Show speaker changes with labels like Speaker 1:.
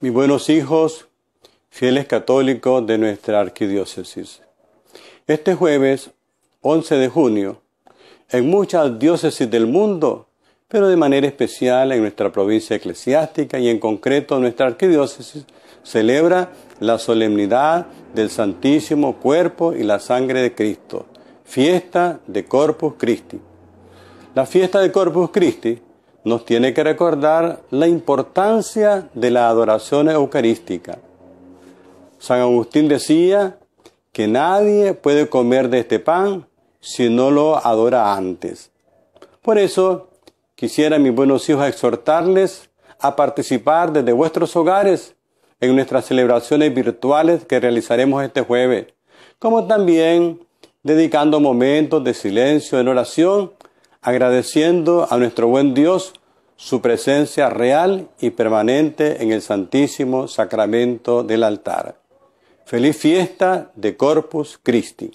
Speaker 1: Mis buenos hijos, fieles católicos de nuestra arquidiócesis. Este jueves 11 de junio, en muchas diócesis del mundo, pero de manera especial en nuestra provincia eclesiástica y en concreto nuestra arquidiócesis, celebra la solemnidad del Santísimo Cuerpo y la Sangre de Cristo, fiesta de Corpus Christi. La fiesta de Corpus Christi nos tiene que recordar la importancia de la adoración eucarística. San Agustín decía que nadie puede comer de este pan si no lo adora antes. Por eso, quisiera, mis buenos hijos, exhortarles a participar desde vuestros hogares en nuestras celebraciones virtuales que realizaremos este jueves, como también dedicando momentos de silencio en oración agradeciendo a nuestro buen Dios su presencia real y permanente en el Santísimo Sacramento del altar. Feliz fiesta de Corpus Christi.